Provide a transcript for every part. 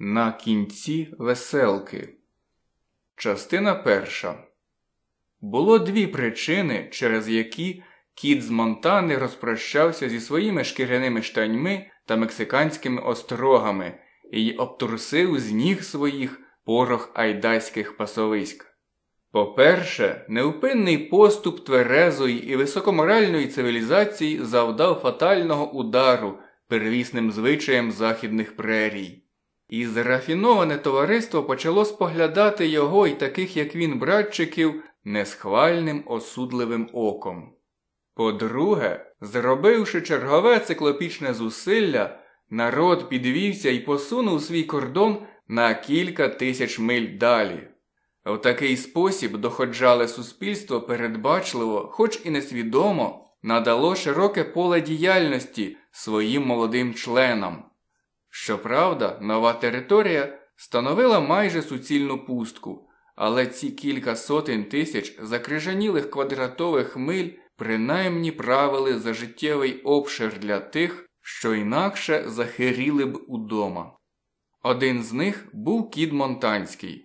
На кінці веселки. Частина перша було дві причини, через які кіт з Монтани розпрощався зі своїми шкіряними штаньми та мексиканськими острогами і обтурсив з ніг своїх порох айдайських пасовиськ. По-перше, невпинний поступ тверезої і високоморальної цивілізації завдав фатального удару первісним звичаям західних прерій. І зрафіноване товариство почало споглядати його і таких, як він, братчиків, несхвальним осудливим оком. По-друге, зробивши чергове циклопічне зусилля, народ підвівся і посунув свій кордон на кілька тисяч миль далі. В такий спосіб доходжале суспільство передбачливо, хоч і несвідомо, надало широке поле діяльності своїм молодим членам. Щоправда, нова територія становила майже суцільну пустку, але ці кілька сотень тисяч закрижанілих квадратових миль принаймні правили за життєвий обшир для тих, що інакше захиріли б удома. Один з них був кід Монтанський.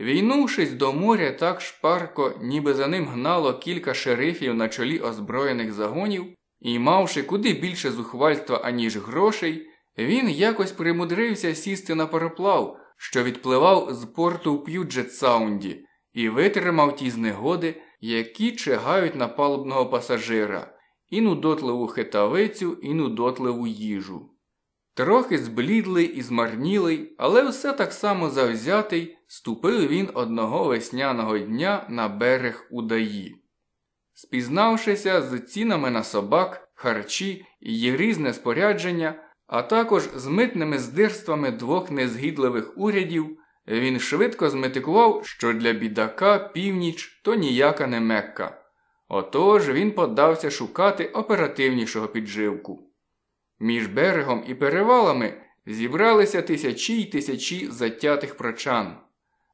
Війнувшись до моря так шпарко, ніби за ним гнало кілька шерифів на чолі озброєних загонів, і, мавши куди більше зухвальства, аніж грошей, він якось примудрився сісти на пароплав, що відпливав з порту в П'юджет-Саунді, і витримав ті знегоди, які чигають на палубного пасажира, і нудотливу хитавицю, і нудотливу їжу. Трохи зблідлий і змарнілий, але все так само завзятий, ступив він одного весняного дня на берег Удаї. Спізнавшися з цінами на собак, харчі і різне спорядження, а також з митними здирствами двох незгідливих урядів, він швидко зметикував, що для бідака північ то ніяка не мекка. Отож він подався шукати оперативнішого підживку. Між берегом і перевалами зібралися тисячі й тисячі затятих прочан.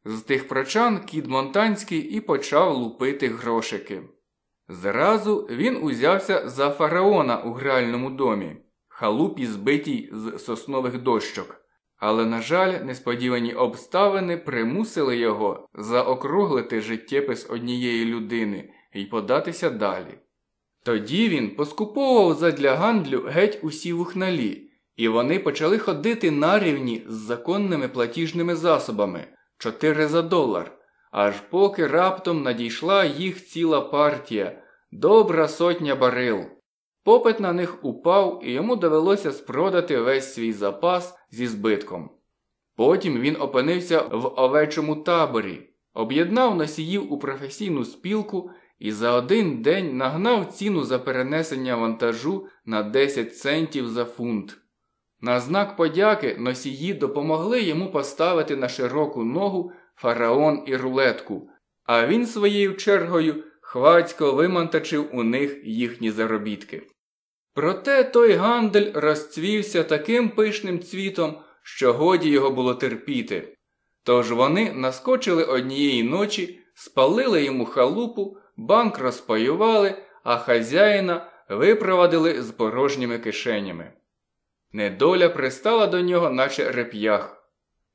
З тих прочан кід Монтанський і почав лупити грошики. Зразу він узявся за фараона у гральному домі халупі, збитій з соснових дощок. Але, на жаль, несподівані обставини примусили його заокруглити життєпис однієї людини і податися далі. Тоді він поскуповував задля гандлю геть усі вухналі, і вони почали ходити на рівні з законними платіжними засобами 4 за долар, аж поки раптом надійшла їх ціла партія, добра сотня барил. Попит на них упав, і йому довелося спродати весь свій запас зі збитком. Потім він опинився в овечому таборі, об'єднав носіїв у професійну спілку і за один день нагнав ціну за перенесення вантажу на 10 центів за фунт. На знак подяки носії допомогли йому поставити на широку ногу фараон і рулетку, а він своєю чергою хвацько вимонтачив у них їхні заробітки. Проте той гандель розцвівся таким пишним цвітом, що годі його було терпіти. Тож вони наскочили однієї ночі, спалили йому халупу, банк розпаювали, а хазяїна випровадили з порожніми кишенями. Недоля пристала до нього, наче реп'ях.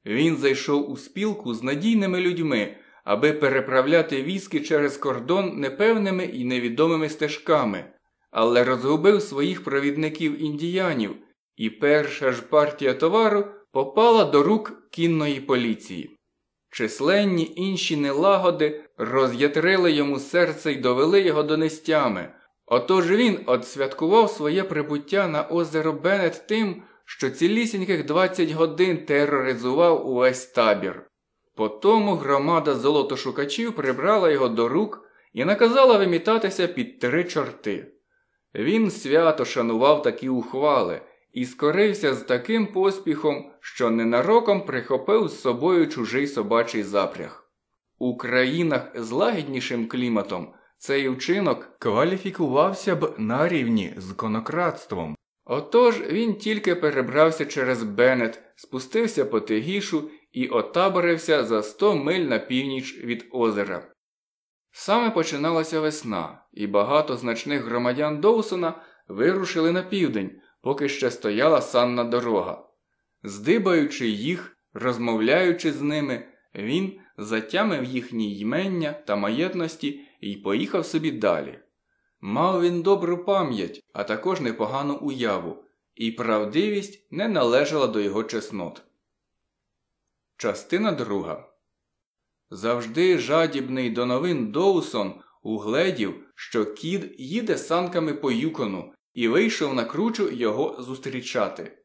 Він зайшов у спілку з надійними людьми, аби переправляти військи через кордон непевними і невідомими стежками, але розгубив своїх провідників індіянів, і перша ж партія товару попала до рук кінної поліції. Численні інші нелагоди роз'ятрили йому серце і довели його до нестями. Отож він отсвяткував своє прибуття на озеро Бенет тим, що цілісіньких 20 годин тероризував увесь табір. Потому громада золотошукачів прибрала його до рук і наказала вимітатися під три чорти. Він свято шанував такі ухвали і скорився з таким поспіхом, що ненароком прихопив з собою чужий собачий запряг. У країнах з лагіднішим кліматом цей вчинок кваліфікувався б на рівні з конократством. Отож він тільки перебрався через Бенет, спустився по Тегішу і отаборився за 100 миль на північ від озера. Саме починалася весна, і багато значних громадян Доусона вирушили на південь, поки ще стояла санна дорога. Здибаючи їх, розмовляючи з ними, він затямив їхні ймення та маєтності і поїхав собі далі. Мав він добру пам'ять, а також непогану уяву, і правдивість не належала до його чеснот. Частина друга. Завжди жадібний до новин Доусон угледів, що кід їде санками по юкону і вийшов на кручу його зустрічати.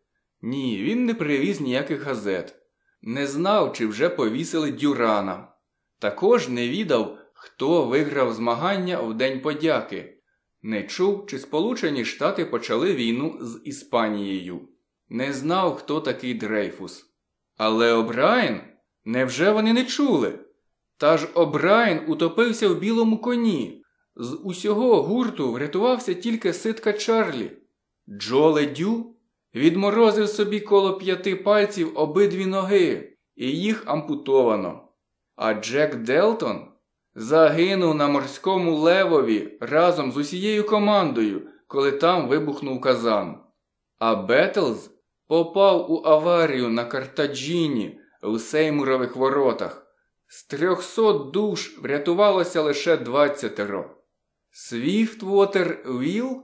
Ні, він не привіз ніяких газет, не знав, чи вже повісили дюрана. Також не відав, хто виграв змагання в День подяки. Не чув, чи Сполучені Штати почали війну з Іспанією. Не знав, хто такий Дрейфус. Але Обраєн? Невже вони не чули? Та ж Обраєн утопився в білому коні. З усього гурту врятувався тільки ситка Чарлі. Джо Ледю відморозив собі коло п'яти пальців обидві ноги, і їх ампутовано. А Джек Делтон загинув на морському левові разом з усією командою, коли там вибухнув казан. А Бетлз Попав у аварію на Картаджіні у Сеймурових воротах. З трьохсот душ врятувалося лише двадцятеро. Свіфтвотер Вілл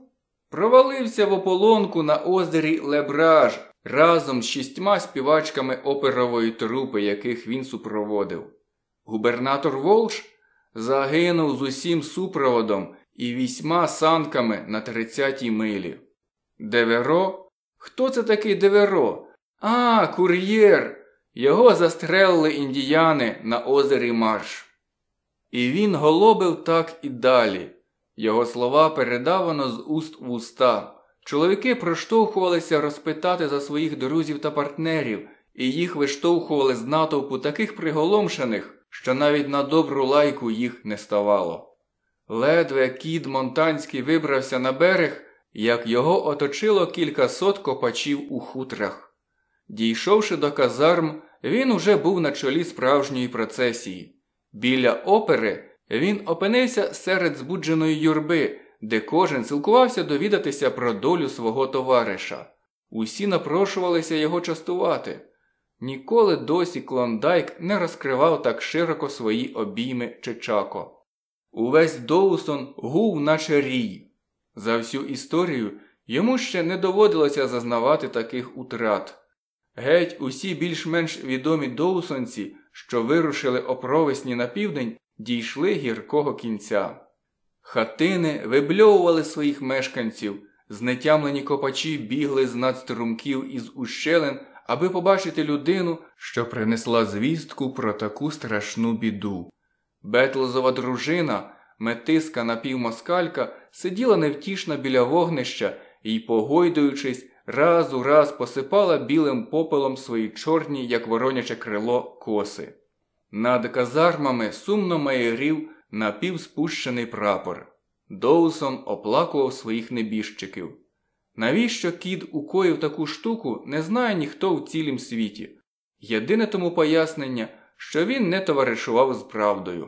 провалився в ополонку на озері Лебраж разом з шістьма співачками оперової трупи, яких він супроводив. Губернатор Волш загинув з усім супроводом і вісьма санками на тридцятій милі. Деверо Хто це такий Деверо? А, кур'єр. Його застрелили індіяни на озері Марш. І він голобив так і далі. Його слова передавано з уст в уста. Чоловіки проштовхувалися розпитати за своїх друзів та партнерів, і їх виштовхували з натовпу таких приголомшених, що навіть на добру лайку їх не ставало. Ледве кіт Монтанський вибрався на берег, як його оточило кількасот копачів у хутрах. Дійшовши до казарм, він уже був на чолі справжньої процесії. Біля опери він опинився серед збудженої юрби, де кожен силкувався довідатися про долю свого товариша. Усі напрошувалися його частувати. Ніколи досі Клондайк не розкривав так широко свої обійми Чечако. Увесь Доусон гув, наче рій. За всю історію йому ще не доводилося зазнавати таких утрат. Геть усі більш-менш відомі доусонці, що вирушили опровесні на південь, дійшли гіркого кінця. Хатини вибльовували своїх мешканців, знетямлені копачі бігли з надструмків із ущелин, аби побачити людину, що принесла звістку про таку страшну біду. Бетлзова дружина метиска напівмоскалька сиділа невтішно біля вогнища і, погойдуючись, раз у раз посипала білим попелом свої чорні, як вороняче крило, коси. Над казармами сумно майорів напівспущений прапор. Доусон оплакував своїх небіжчиків. Навіщо кіт укоїв таку штуку, не знає ніхто в цілім світі. Єдине тому пояснення, що він не товаришував з правдою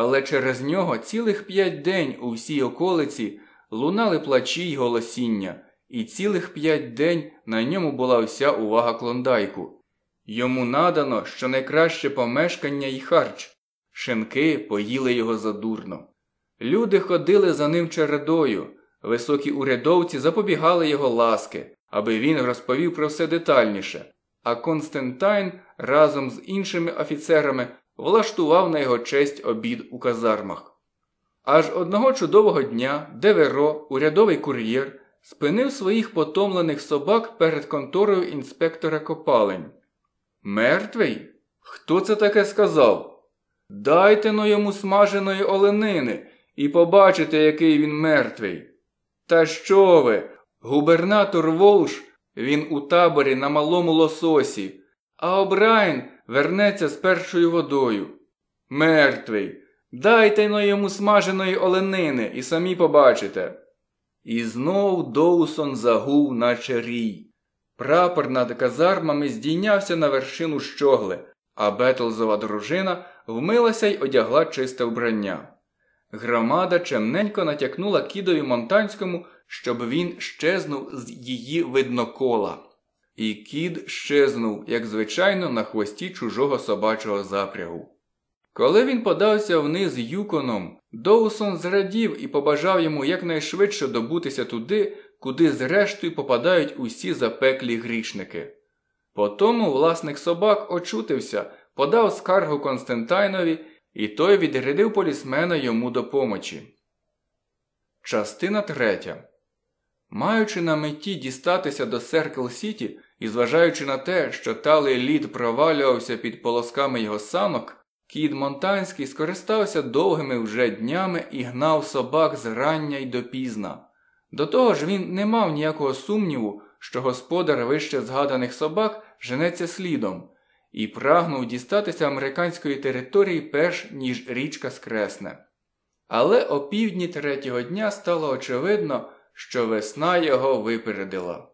але через нього цілих п'ять день у всій околиці лунали плачі й голосіння, і цілих п'ять день на ньому була вся увага клондайку. Йому надано що найкраще помешкання й харч. Шинки поїли його задурно. Люди ходили за ним чередою, високі урядовці запобігали його ласки, аби він розповів про все детальніше, а Константайн разом з іншими офіцерами влаштував на його честь обід у казармах. Аж одного чудового дня Деверо, урядовий кур'єр, спинив своїх потомлених собак перед конторою інспектора копалень. Мертвий? Хто це таке сказав? Дайте но йому смаженої оленини і побачите, який він мертвий. Та що ви? Губернатор Волш, він у таборі на малому лососі, а Обрайн вернеться з першою водою. Мертвий. Дайте но йому смаженої оленини і самі побачите. І знов Доусон загув, наче рій. Прапор над казармами здійнявся на вершину щогли, а Бетлзова дружина вмилася й одягла чисте вбрання. Громада чемненько натякнула кідові Монтанському, щоб він щезнув з її виднокола. І кіт щезнув, як звичайно, на хвості чужого собачого запрягу. Коли він подався вниз юконом, Доусон зрадів і побажав йому якнайшвидше добутися туди, куди зрештою попадають усі запеклі грішники. Потому власник собак очутився, подав скаргу Константайнові, і той відрядив полісмена йому до помочі. Частина третя. Маючи на меті дістатися до Серкл Сіті, і зважаючи на те, що талий лід провалювався під полосками його санок, кіт Монтанський скористався довгими вже днями і гнав собак з рання й допізна. До того ж він не мав ніякого сумніву, що господар вище згаданих собак женеться слідом, і прагнув дістатися американської території перш ніж річка скресне. Але о півдні третього дня стало очевидно, що весна його випередила.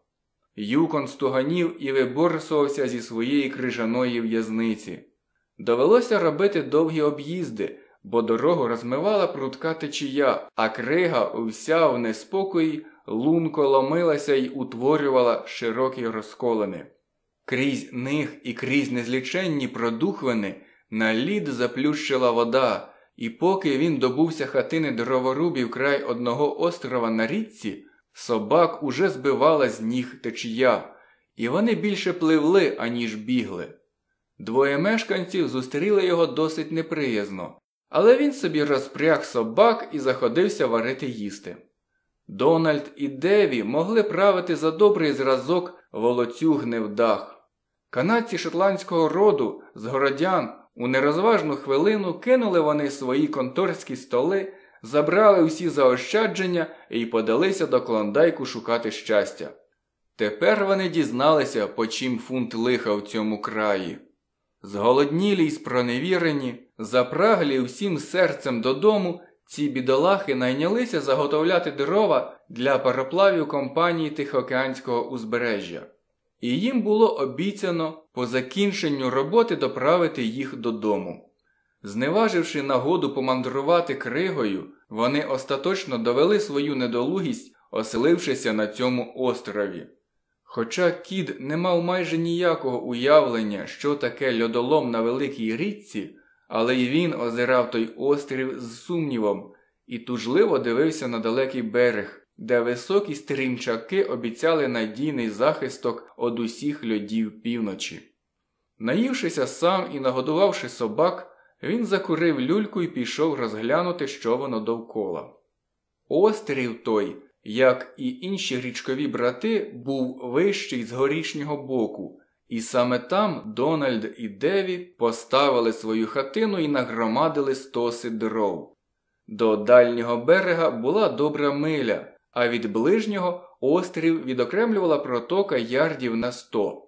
Юкон стуганів і виборсувався зі своєї крижаної в'язниці. Довелося робити довгі об'їзди, бо дорогу розмивала прутка течія, а крига вся в неспокої лунко ломилася й утворювала широкі розколини. Крізь них і крізь незліченні продухвини на лід заплющила вода, і поки він добувся хатини дроворубів край одного острова на річці. Собак уже збивала з ніг течія, і вони більше пливли, аніж бігли. Двоє мешканців зустріли його досить неприязно, але він собі розпряг собак і заходився варити їсти. Дональд і Деві могли правити за добрий зразок волоцюг невдах. Канадці шотландського роду з городян у нерозважну хвилину кинули вони свої конторські столи забрали усі заощадження і подалися до клондайку шукати щастя. Тепер вони дізналися, по чим фунт лиха в цьому краї. Зголоднілі й спроневірені, запраглі всім серцем додому, ці бідолахи найнялися заготовляти дрова для пароплавів компанії Тихоокеанського узбережжя, і їм було обіцяно по закінченню роботи доправити їх додому. Зневаживши нагоду помандрувати кригою, вони остаточно довели свою недолугість, оселившися на цьому острові. Хоча кід не мав майже ніякого уявлення, що таке льодолом на великій річці, але й він озирав той острів з сумнівом і тужливо дивився на далекий берег, де високі стрімчаки обіцяли надійний захисток од усіх льодів півночі. Наївшися сам і нагодувавши собак, він закурив люльку і пішов розглянути, що воно довкола. Острів той, як і інші річкові брати, був вищий з горішнього боку, і саме там Дональд і Деві поставили свою хатину і нагромадили стоси дров. До дальнього берега була добра миля, а від ближнього острів відокремлювала протока ярдів на сто.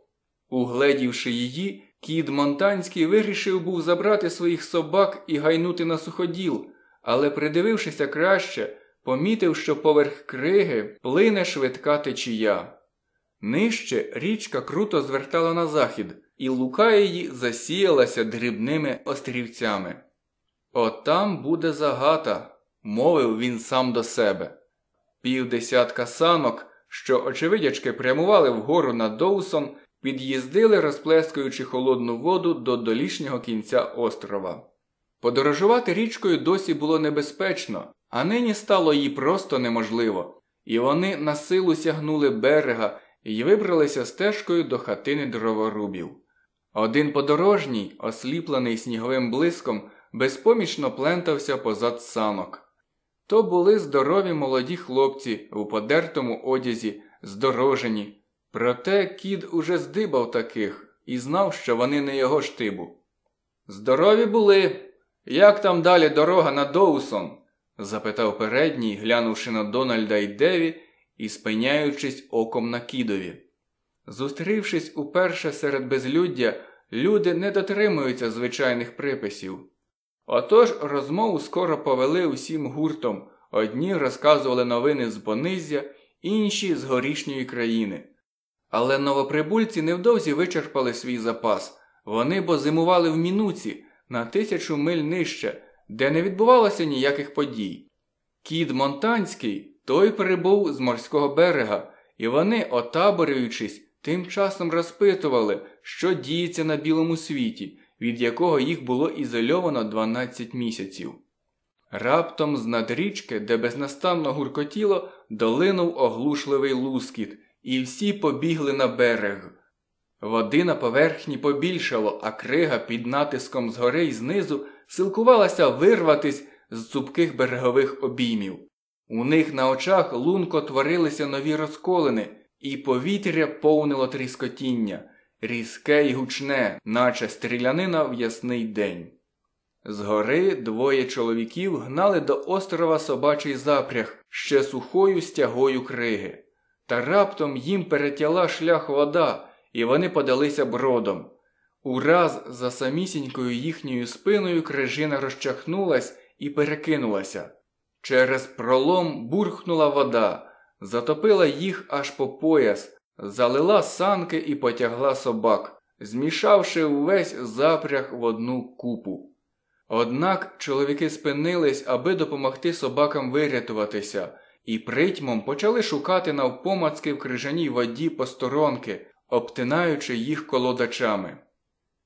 Угледівши її, Кіт Монтанський вирішив був забрати своїх собак і гайнути на суходіл, але, придивившися краще, помітив, що поверх криги плине швидка течія. Нижче річка круто звертала на захід, і лука її засіялася дрібними острівцями. «От там буде загата, мовив він сам до себе. Півдесятка санок, що, очевидячки, прямували вгору на Доусон від'їздили, розплескаючи холодну воду до долішнього кінця острова. Подорожувати річкою досі було небезпечно, а нині стало їй просто неможливо, і вони на силу сягнули берега і вибралися стежкою до хатини дроворубів. Один подорожній, осліплений сніговим блиском, безпомічно плентався позад санок. То були здорові молоді хлопці у подертому одязі, здорожені, Проте кід уже здибав таких і знав, що вони не його штибу. Здорові були. Як там далі дорога на Доусон? запитав передній, глянувши на Дональда і Деві і спиняючись оком на кідові. Зустрівшись уперше серед безлюддя, люди не дотримуються звичайних приписів. Отож розмову скоро повели усім гуртом. Одні розказували новини з Бонизя, інші з горішньої країни. Але новоприбульці невдовзі вичерпали свій запас. Вони бо зимували в мінуці на тисячу миль нижче, де не відбувалося ніяких подій. Кід Монтанський той прибув з морського берега, і вони, отаборюючись, тим часом розпитували, що діється на білому світі, від якого їх було ізольовано 12 місяців. Раптом з над річки, де безнастанно гуркотіло, долинув оглушливий лускіт і всі побігли на берег. Води на поверхні побільшало, а крига під натиском згори і знизу силкувалася вирватись з цупких берегових обіймів. У них на очах лунко творилися нові розколини, і повітря повнило тріскотіння, різке й гучне, наче стрілянина в ясний день. Згори двоє чоловіків гнали до острова собачий запряг ще сухою стягою криги. Та раптом їм перетяла шлях вода, і вони подалися бродом. Ураз за самісінькою їхньою спиною крижина розчахнулась і перекинулася. Через пролом бурхнула вода, затопила їх аж по пояс, залила санки і потягла собак, змішавши увесь запряг в одну купу. Однак чоловіки спинились, аби допомогти собакам вирятуватися і притьмом почали шукати навпомацки в крижаній воді посторонки, обтинаючи їх колодачами.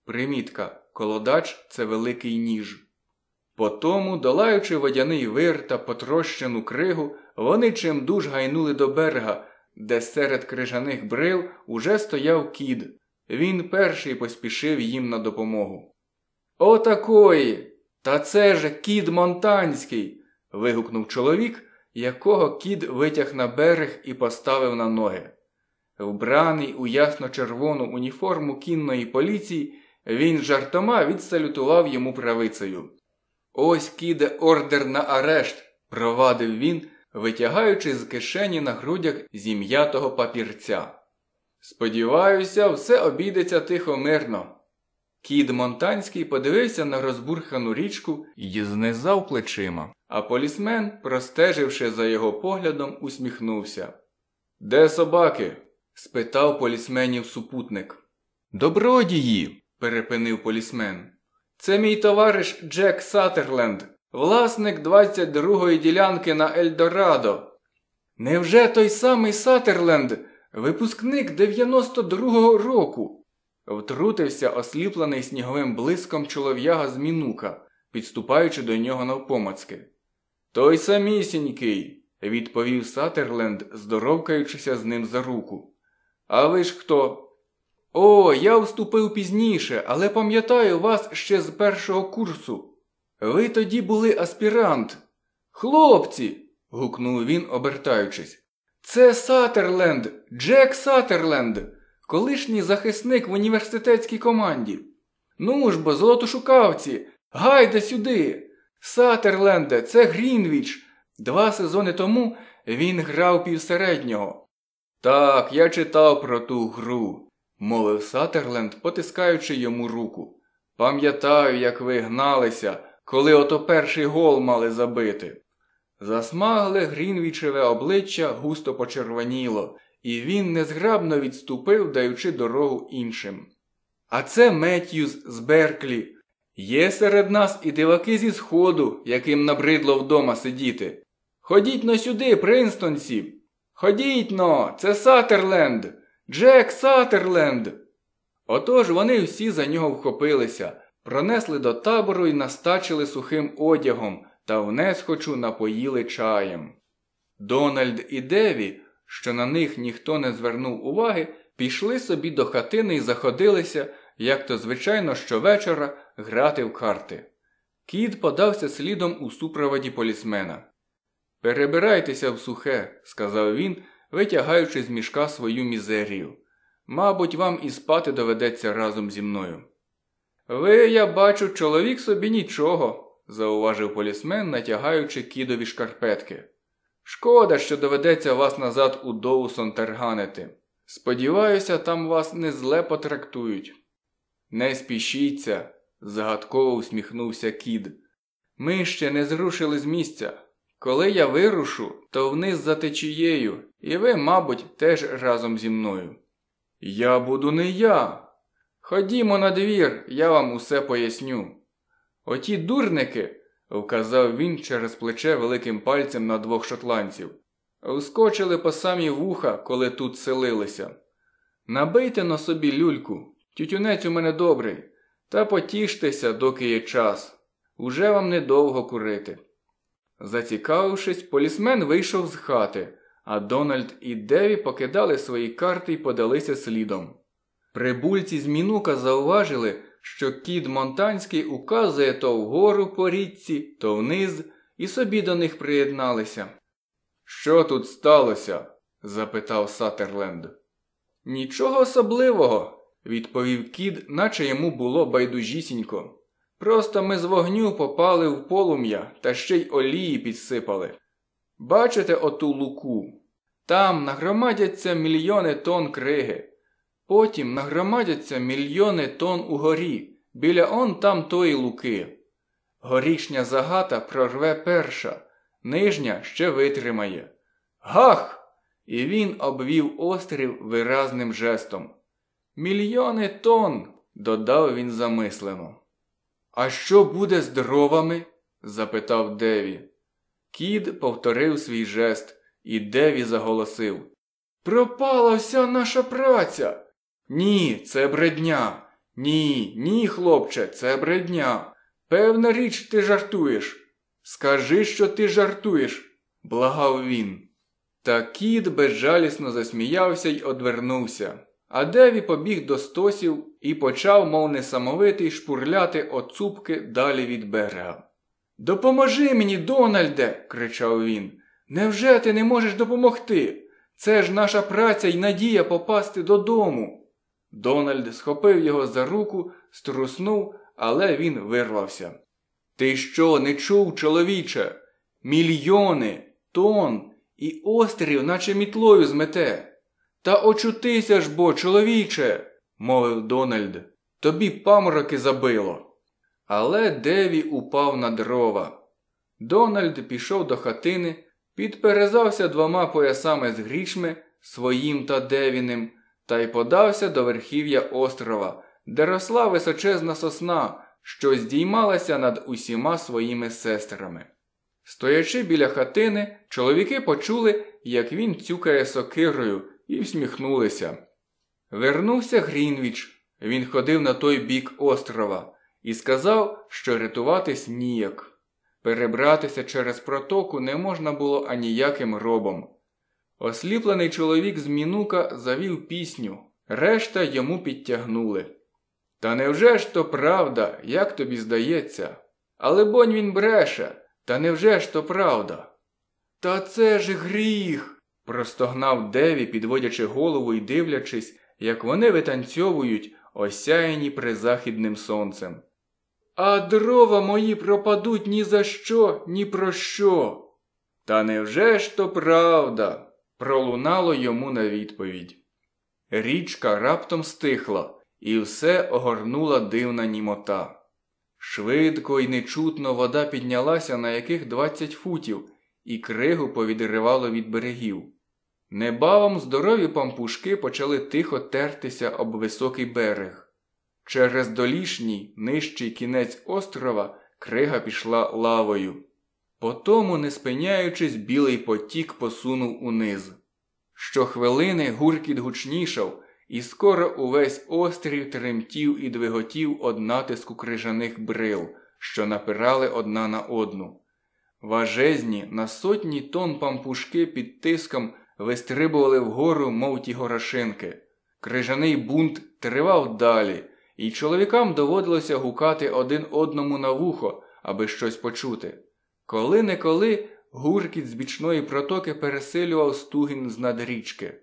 Примітка колодач це великий ніж. Потому, долаючи водяний вир та потрощену кригу, вони чимдуж гайнули до берега, де серед крижаних брил уже стояв кід. Він перший поспішив їм на допомогу. Отакої! Та це ж кід Монтанський. вигукнув чоловік, якого кіт витяг на берег і поставив на ноги. Вбраний у ясно-червону уніформу кінної поліції, він жартома відсалютував йому правицею. Ось кіде ордер на арешт, провадив він, витягаючи з кишені на грудях зім'ятого папірця. Сподіваюся, все обійдеться тихо мирно. Кід Монтанський подивився на розбурхану річку і знизав плечима, а полісмен, простеживши за його поглядом, усміхнувся. Де собаки? спитав полісменів супутник. Добродії, перепинив полісмен. Це мій товариш Джек Сатерленд, власник 22-ї ділянки на Ельдорадо. Невже той самий Саттерленд, випускник 92-го року? Втрутився осліплений сніговим блиском чолов'яга з мінука, підступаючи до нього навпомацьки. Той самісінький, відповів Сатерленд, здоровкаючися з ним за руку. А ви ж хто? О, я вступив пізніше, але пам'ятаю вас ще з першого курсу. Ви тоді були аспірант. Хлопці. гукнув він, обертаючись. Це Сатерленд, Джек Сатерленд. Колишній захисник в університетській команді. Ну ж бо, золотошукавці, гайда сюди! Сатерленде, це Грінвіч. Два сезони тому він грав півсереднього. Так, я читав про ту гру, мовив Сатерленд, потискаючи йому руку. Пам'ятаю, як ви гналися, коли ото перший гол мали забити. Засмагле Грінвічеве обличчя густо почервоніло і він незграбно відступив, даючи дорогу іншим. А це Меттьюз з Берклі. Є серед нас і диваки зі сходу, яким набридло вдома сидіти. Ходіть но сюди, принстонці. Ходіть но, це Сатерленд, Джек Сатерленд. Отож вони всі за нього вхопилися, пронесли до табору і настачили сухим одягом та в несхочу напоїли чаєм. Дональд і Деві що на них ніхто не звернув уваги, пішли собі до хатини і заходилися, як то звичайно, щовечора грати в карти. Кіт подався слідом у супроводі полісмена. Перебирайтеся в сухе, сказав він, витягаючи з мішка свою мізерію. Мабуть, вам і спати доведеться разом зі мною. Ви, я бачу, чоловік собі нічого, зауважив полісмен, натягаючи кідові шкарпетки. Шкода, що доведеться вас назад у Доусон терганити. Сподіваюся, там вас не зле потрактують. Не спішіться, загадково усміхнувся кід. Ми ще не зрушили з місця. Коли я вирушу, то вниз за течією, і ви, мабуть, теж разом зі мною. Я буду не я. Ходімо на двір, я вам усе поясню. Оті дурники вказав він через плече великим пальцем на двох шотландців. Вскочили по самі вуха, коли тут селилися. Набийте на собі люльку, тютюнець у мене добрий, та потіштеся, доки є час. Уже вам недовго курити. Зацікавившись, полісмен вийшов з хати, а Дональд і Деві покидали свої карти і подалися слідом. Прибульці з мінука зауважили, що кіт Монтанський указує то вгору по річці, то вниз, і собі до них приєдналися. Що тут сталося? запитав Сатерленд. Нічого особливого, відповів кід, наче йому було байдужісінько. Просто ми з вогню попали в полум'я та ще й олії підсипали. Бачите оту луку? Там нагромадяться мільйони тонн криги. Потім нагромадяться мільйони тонн угорі, біля он там тої луки. Горішня загата прорве перша, нижня ще витримає. Гах! І він обвів острів виразним жестом. Мільйони тонн, додав він замислено. А що буде з дровами? запитав Деві. Кід повторив свій жест, і Деві заголосив Пропала вся наша праця! Ні, це бредня. Ні, ні, хлопче, це бредня. Певна річ, ти жартуєш. Скажи, що ти жартуєш, благав він. Та кіт безжалісно засміявся й одвернувся. А Деві побіг до стосів і почав, мов несамовитий, шпурляти оцупки далі від берега. Допоможи мені, Дональде, кричав він. Невже ти не можеш допомогти? Це ж наша праця й надія попасти додому. Дональд схопив його за руку, струснув, але він вирвався. Ти що не чув, чоловіче? Мільйони, тон і острів, наче мітлою змете. Та очутися ж бо, чоловіче, мовив Дональд. Тобі памороки забило. Але Деві упав на дрова. Дональд пішов до хатини, підперезався двома поясами з грішми своїм та Девіним та й подався до верхів'я острова, де росла височезна сосна, що здіймалася над усіма своїми сестрами. Стоячи біля хатини, чоловіки почули, як він цюкає сокирою, і всміхнулися. Вернувся Грінвіч, він ходив на той бік острова і сказав, що рятуватись ніяк. Перебратися через протоку не можна було аніяким робом. Осліплений чоловік з мінука завів пісню, решта йому підтягнули. Та невже ж то правда, як тобі здається? Але бонь він бреше, та невже ж то правда? Та це ж гріх. простогнав Деві, підводячи голову і дивлячись, як вони витанцьовують, осяяні призахідним сонцем. А дрова мої пропадуть ні за що, ні про що. Та невже ж то правда? пролунало йому на відповідь. Річка раптом стихла, і все огорнула дивна німота. Швидко і нечутно вода піднялася на яких двадцять футів, і кригу повідривало від берегів. Небавом здорові пампушки почали тихо тертися об високий берег. Через долішній нижчий кінець острова крига пішла лавою. Потому, не спиняючись, білий потік посунув униз. Щохвилини гуркіт гучнішав, і скоро увесь острів тремтів і двиготів од натиску крижаних брил, що напирали одна на одну. Важезні на сотні тонн пампушки під тиском вистрибували вгору, мов ті горошинки. Крижаний бунт тривав далі, і чоловікам доводилося гукати один одному на вухо, аби щось почути. Коли неколи гуркіт з бічної протоки пересилював стугін з над річки.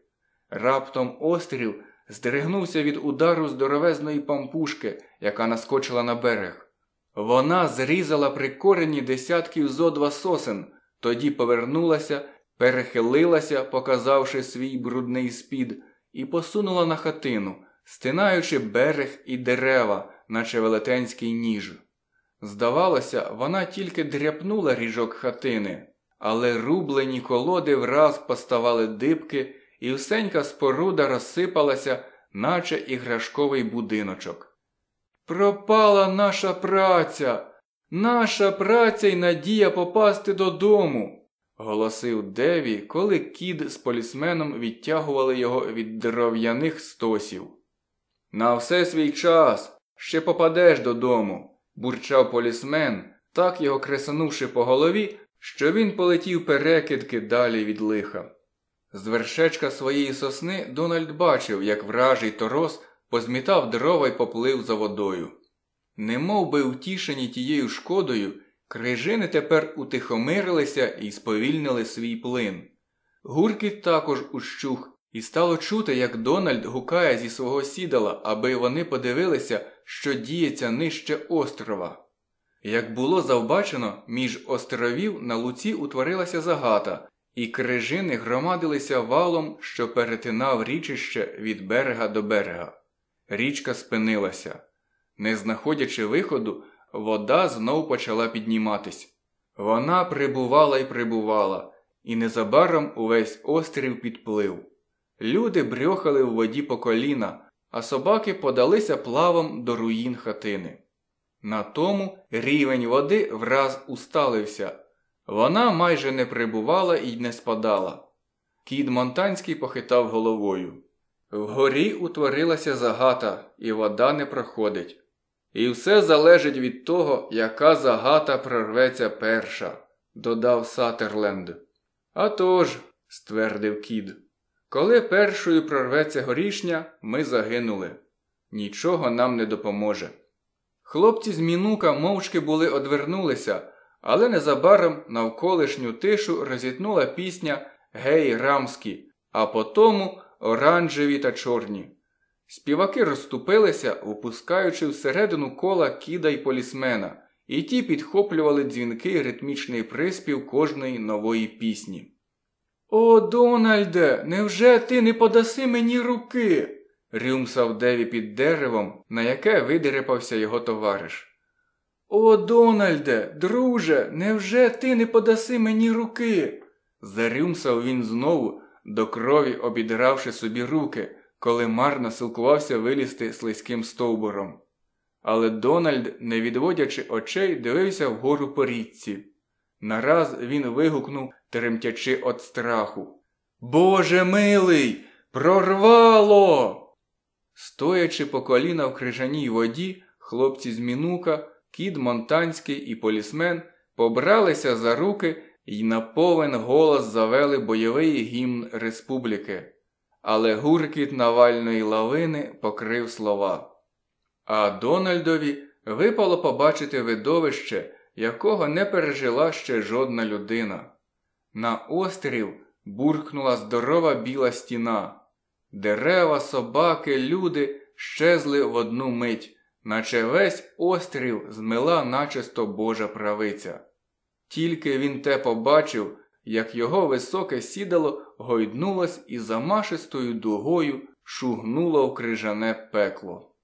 Раптом острів здригнувся від удару здоровезної пампушки, яка наскочила на берег. Вона зрізала при корені десятків зо два сосен, тоді повернулася, перехилилася, показавши свій брудний спід, і посунула на хатину, стинаючи берег і дерева, наче велетенський ніж. Здавалося, вона тільки дряпнула ріжок хатини, але рублені колоди враз поставали дибки, і всенька споруда розсипалася, наче іграшковий будиночок. Пропала наша праця, наша праця й надія попасти додому, голосив Деві, коли кід з полісменом відтягували його від дров'яних стосів. На все свій час ще попадеш додому бурчав полісмен, так його кресанувши по голові, що він полетів перекидки далі від лиха. З вершечка своєї сосни Дональд бачив, як вражий торос позмітав дрова й поплив за водою. Немов би втішені тією шкодою, крижини тепер утихомирилися і сповільнили свій плин. Гуркіт також ущух. І стало чути, як Дональд гукає зі свого сідала, аби вони подивилися, що діється нижче острова. Як було завбачено, між островів на луці утворилася загата, і крижини громадилися валом, що перетинав річище від берега до берега. Річка спинилася. Не знаходячи виходу, вода знов почала підніматись. Вона прибувала і прибувала, і незабаром увесь острів підплив. Люди брьохали в воді по коліна, а собаки подалися плавом до руїн хатини. На тому рівень води враз усталився. Вона майже не прибувала і не спадала. Кід Монтанський похитав головою. Вгорі утворилася загата, і вода не проходить. І все залежить від того, яка загата прорветься перша, додав Сатерленд. «А тож», – ствердив кід. Коли першою прорветься горішня, ми загинули. Нічого нам не допоможе. Хлопці з мінука мовчки були одвернулися, але незабаром навколишню тишу розітнула пісня Гей, рамські, а потому оранжеві та чорні. Співаки розступилися, випускаючи всередину кола кіда й полісмена, і ті підхоплювали дзвінки ритмічний приспів кожної нової пісні. О, Дональде, невже ти не подаси мені руки? рюмсав Деві під деревом, на яке видерепався його товариш. О, Дональде, друже, невже ти не подаси мені руки? зарюмсав він знову, до крові обідравши собі руки, коли марно силкувався вилізти слизьким стовбуром. Але Дональд, не відводячи очей, дивився вгору по річці. Нараз він вигукнув, тремтячи від страху. Боже милий, прорвало! Стоячи по коліна в крижаній воді, хлопці з мінука, кід монтанський і полісмен побралися за руки і на повен голос завели бойовий гімн республіки. Але гуркіт Навальної лавини покрив слова. А Дональдові випало побачити видовище якого не пережила ще жодна людина. На острів буркнула здорова біла стіна. Дерева, собаки, люди щезли в одну мить, наче весь острів змила начисто Божа правиця. Тільки він те побачив, як його високе сідало гойднулось і замашистою дугою шугнуло в крижане пекло.